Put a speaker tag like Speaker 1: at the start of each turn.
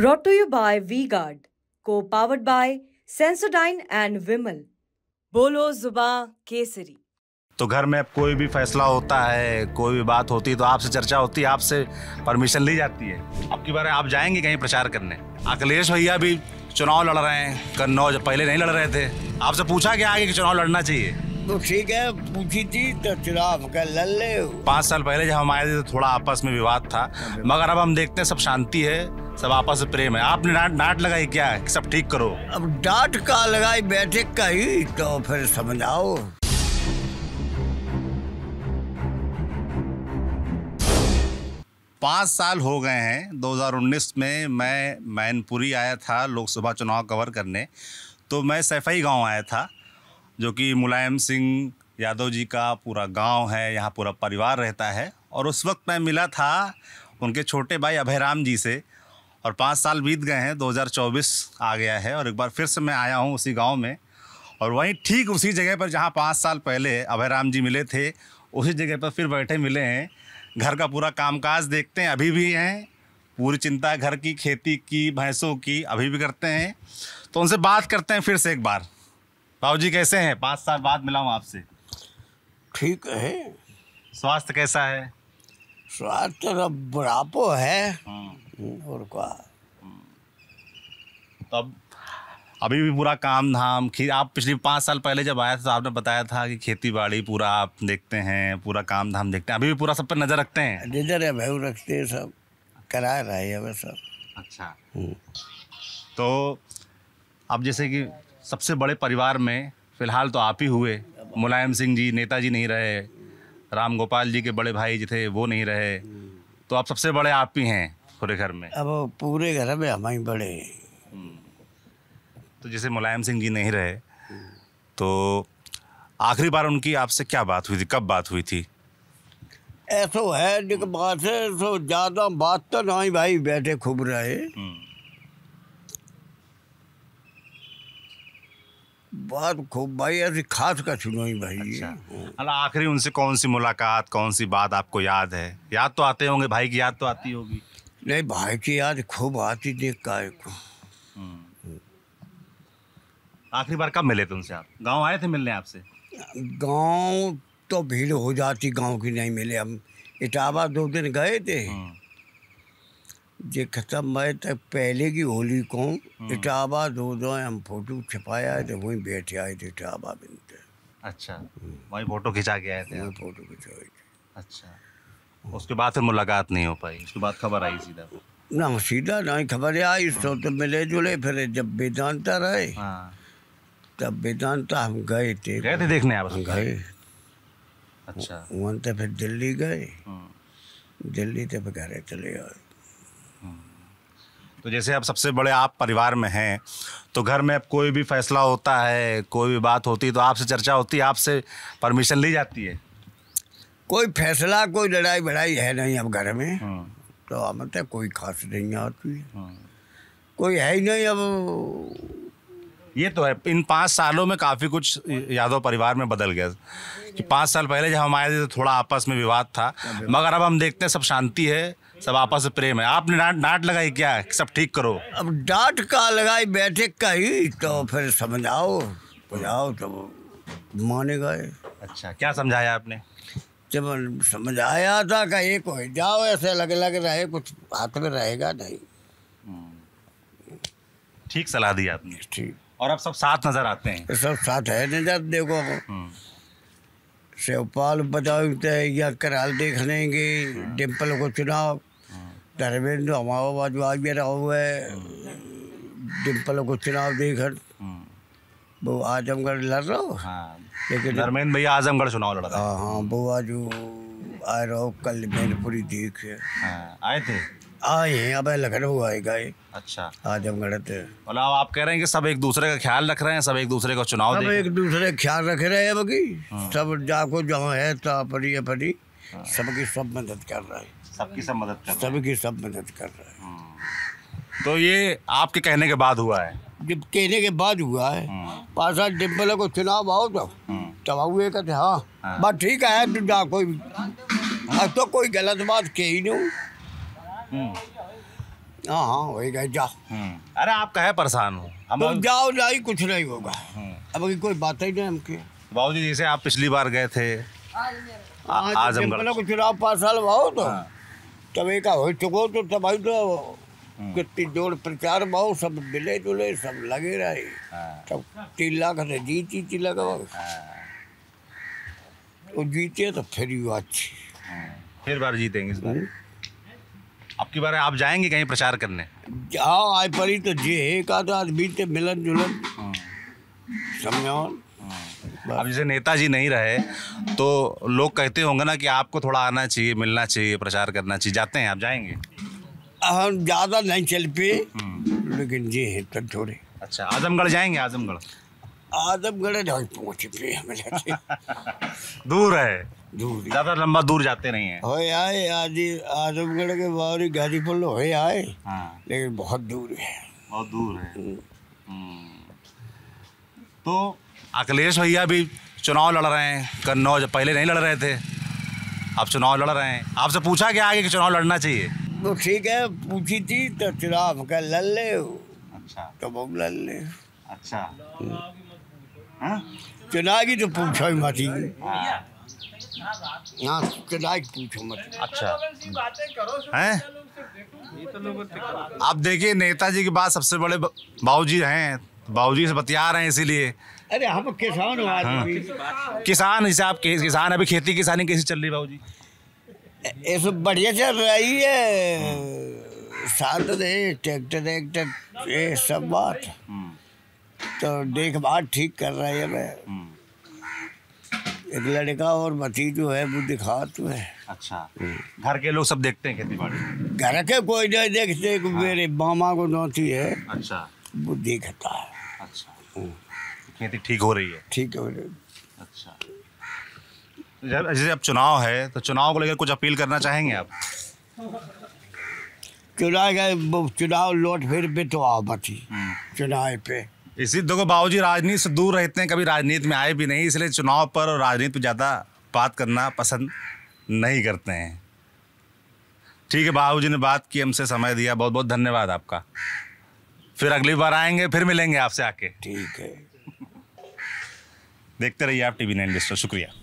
Speaker 1: brought to you by V-Guard, co-powered by Sensodyne and Vimal. बोलो जुबा केसरी
Speaker 2: तो घर में कोई भी फैसला होता है कोई भी बात होती है तो आपसे चर्चा होती है आपसे परमिशन ली जाती है अब की बार आप जाएंगे कहीं प्रचार करने अखिलेश भैया भी चुनाव लड़ रहे हैं कन्नौज पहले नहीं लड़ रहे थे आपसे पूछा क्या आगे कि चुनाव लड़ना चाहिए
Speaker 1: तो ठीक है पूछी थी तो चुनाव कर लड़ ले
Speaker 2: पाँच साल पहले जब हम आए थे तो थोड़ा आपस में विवाद था मगर अब हम देखते हैं सब शांति है सब आपस में प्रेम है आपने डांट डांट लगाई क्या सब ठीक करो
Speaker 1: अब डांट का लगाई बैठे कहीं तो फिर समझाओ
Speaker 2: पाँच साल हो गए हैं 2019 में मैं मैनपुरी आया था लोकसभा चुनाव कवर करने तो मैं सैफई गांव आया था जो कि मुलायम सिंह यादव जी का पूरा गांव है यहाँ पूरा परिवार रहता है और उस वक्त मैं मिला था उनके छोटे भाई अभयराम जी से और पाँच साल बीत गए हैं 2024 आ गया है और एक बार फिर से मैं आया हूँ उसी गाँव में और वहीं ठीक उसी जगह पर जहाँ पाँच साल पहले अभय राम जी मिले थे उसी जगह पर फिर बैठे मिले हैं घर का पूरा कामकाज देखते हैं अभी भी हैं पूरी चिंता घर की खेती की भैंसों की अभी भी करते हैं तो उनसे बात करते हैं फिर से एक बार बाबू जी कैसे हैं पाँच साल बाद मिला हूँ आपसे ठीक है स्वास्थ्य कैसा
Speaker 1: है स्वास्थ्य तो बुढ़ापो है
Speaker 2: हम्म। और क्या हम्म। तब अभी भी पूरा काम धाम आप पिछले पाँच साल पहले जब आया था तो आपने बताया था कि खेती बाड़ी पूरा आप देखते हैं पूरा काम धाम देखते हैं अभी भी पूरा सब पर नज़र रखते हैं
Speaker 1: नज़र है भाई रखते हैं सब करा रहे हैं वह सब अच्छा
Speaker 2: हम्म। तो अब जैसे कि सबसे बड़े परिवार में फिलहाल तो आप ही हुए मुलायम सिंह जी नेताजी नहीं रहे राम गोपाल जी के बड़े भाई जी थे वो नहीं रहे तो आप सबसे बड़े आप ही हैं पूरे घर में
Speaker 1: अब पूरे घर में हम ही बड़े
Speaker 2: तो जैसे मुलायम सिंह जी नहीं रहे तो आखिरी बार उनकी आपसे क्या बात हुई थी कब बात हुई थी
Speaker 1: ऐसा है बात है सो तो ज़्यादा बात तो ना ही भाई बैठे खूब रहे हम्म। बात खूब
Speaker 2: भाई ऐसी खास का सुनो ही भाई अच्छा। आखिरी उनसे कौन सी मुलाकात कौन सी बात आपको याद है याद तो आते होंगे भाई की याद तो आती होगी नहीं भाई की याद खूब आती
Speaker 1: देख काय को
Speaker 2: हम्म। आखिरी बार कब मिले थे उनसे आप
Speaker 1: गांव आए थे मिलने आपसे गांव तो भीड़ हो जाती गांव की नहीं मिले हम इटावा दो दिन गए थे हम्म। जे खत्म मैं तक तो पहले की होली को इटावा दो दो हम फोटो छपाया है तो वहीं बैठे आए थे इटावा बनते
Speaker 2: तो। अच्छा हम्म। वहीं फोटो खिंचा के आए थे वहीं फोटो खिंचा खिंचाए अच्छा उसके बाद फिर मुलाकात नहीं हो पाई उसके बाद खबर आई सीधा
Speaker 1: ना सीधा ना ही खबर आई तो, तो मिले जुले फिर जब वेदांता रहे हाँ। तब वेदांता हम गए थे गए थे देखने आप गए अच्छा वहाँ तो फिर दिल्ली गए हम्म। दिल्ली तो फिर घर चले आए तो
Speaker 2: जैसे आप सबसे बड़े आप परिवार में हैं तो घर में अब कोई भी फैसला होता है कोई भी
Speaker 1: बात होती है तो आपसे चर्चा होती है आपसे परमिशन ली जाती है कोई फैसला कोई लड़ाई बड़ाई है नहीं अब घर में हाँ। तो अब मतलब कोई खास नहीं आती है हाँ।
Speaker 2: कोई है ही नहीं अब ये तो है इन पाँच सालों में काफ़ी कुछ यादव परिवार में बदल गया कि पाँच साल पहले जब हम आए थे तो थोड़ा आपस में विवाद था मगर अब हम देखते हैं सब शांति है सब आपस में प्रेम है आपने डांट डांट लगाई क्या सब ठीक
Speaker 1: करो अब डांट का लगाई बैठे का ही तो फिर समझाओ बुझाओ तो माने गए अच्छा क्या समझाया आपने जब समझाया था कहीं को जाओ ऐसे लग लग रहे कुछ हाथ में रहेगा नहीं हम्म।
Speaker 2: ठीक सलाह दी आपने ठीक और अब सब साथ नजर आते हैं
Speaker 1: सब साथ है नजर देखो शिवपाल हम्म। बताओ या कराल देख लेंगे हाँ। डिम्पल को चुनाव धर्मेंद्र हमारा बाद आज भी रहा हुआ है हम्म। डिम्पल को चुनाव देख हम्म। वो आजमगढ़ लड़ रहा हो हाँ। लेकिन धर्मेंद्र भैया आजमगढ़ चुनाव लड़ रहा हाँ हाँ वो आज आए रहो कल मैनपुरी देख हाँ, आए थे आए हैं अब लखनऊ आए गए अच्छा आजमगढ़ थे
Speaker 2: मतलब आप कह रहे हैं कि सब एक दूसरे का ख्याल रख रहे हैं सब एक दूसरे का चुनाव सब एक
Speaker 1: दूसरे का ख्याल रख रहे हैं बाकी हाँ। सब जाको जहाँ है तो अपनी अपनी सबकी सब मदद कर रहे हैं सबकी सब मदद कर सबकी सब मदद कर रहे हैं
Speaker 2: हम्म। तो ये आपके कहने के बाद हुआ है
Speaker 1: जब कहने के बाद हुआ है हम्म। पासा डिम्पल को चुनाव आओ तो हम्म। तब हुए कहते हाँ।, हाँ बस ठीक है तो ना कोई अब तो कोई गलत बात कह ही नहीं हाँ हाँ वही गए जाओ अरे आप कहे
Speaker 2: परेशान हो हम तो जाओ
Speaker 1: ना ही कुछ नहीं होगा अब की कोई बात ही नहीं हमके
Speaker 2: बाबू जी जैसे आप पिछली बार गए थे हाँ,
Speaker 1: तो आजमगढ़ को चुनाव पाँच साल भाओ तो हाँ। तब एक हो चुको तो तब तो हम्म। कितनी जोर प्रचार बहुत सब मिले जुले सब लगे रहे हाँ। तब तीन लाख ने जीती थी लगभग तो जीते तो फिर यू अच्छी हाँ। फिर बार जीतेंगे इस बार हम्म।
Speaker 2: आपकी बार आप जाएंगे कहीं प्रचार करने
Speaker 1: जाओ आई परी तो जे एक आधा आदमी से मिलन जुलन हाँ।
Speaker 2: समझो अब जैसे नेताजी नहीं रहे तो लोग कहते होंगे ना कि आपको थोड़ा आना चाहिए मिलना चाहिए प्रचार करना चाहिए जाते हैं आप जाएंगे
Speaker 1: हम हाँ, ज़्यादा नहीं चल पे हम्म। लेकिन जी है तो थोड़े अच्छा आजमगढ़ जाएंगे आजमगढ़ आजमगढ़ नहीं
Speaker 2: पहुँच पे हमें दूर है दूर ज़्यादा लंबा दूर जाते नहीं है
Speaker 1: होए आए आज आजमगढ़ के बाहर गाड़ी पर होए आए हाँ। लेकिन बहुत दूर है
Speaker 2: बहुत दूर है हम्म। हम्म। तो अखिलेश भैया भी चुनाव लड़ रहे हैं कन्नौज पहले नहीं लड़ रहे थे अब चुनाव लड़ रहे हैं आपसे पूछा क्या आगे कि चुनाव लड़ना चाहिए
Speaker 1: तो ठीक है पूछी थी तो चुनाव का लड़ ले अच्छा तो हम लड़ ले अच्छा हाँ? चुनाव की तो पूछो ही मत हाँ, हाँ चुनाव की पूछो मत अच्छा हैं
Speaker 2: तो आप देखिए नेताजी के बाद सबसे बड़े बाबू जी हैं बाबूजी से बतिया रहे हैं इसीलिए
Speaker 1: अरे हम किसान हाँ।
Speaker 2: किसान जैसे आप किसान अभी खेती किसानी कैसी चल रही बाबूजी
Speaker 1: ये सब बढ़िया चल रही है साथ दे ट्रैक्टर वैक्टर ये सब बात तो देखभाल ठीक कर रहे हैं मैं एक लड़का और मती जो है वो दिखा तो है अच्छा घर के लोग सब देखते हैं खेती बाड़ी घर के कोई नहीं देखते हाँ। मेरे मामा को नौती है
Speaker 2: अच्छा वो देखता है खेती तो ठीक हो रही है ठीक हो रही है अच्छा जैसे अब चुनाव है तो चुनाव को लेकर कुछ अपील करना चाहेंगे आप चुनाव गए चुनाव लौट फिर भी तो आओ आवती हम्म। चुनाव पे इसी देखो बाबूजी राजनीति से दूर रहते हैं कभी राजनीति में आए भी नहीं इसलिए चुनाव पर और राजनीति पर ज़्यादा बात करना पसंद नहीं करते हैं ठीक है बाबूजी ने बात की हमसे समय दिया बहुत बहुत धन्यवाद आपका फिर अगली बार आएंगे फिर मिलेंगे आपसे आके ठीक है देखते रहिए आप टीवी नाइन डिस्टर शुक्रिया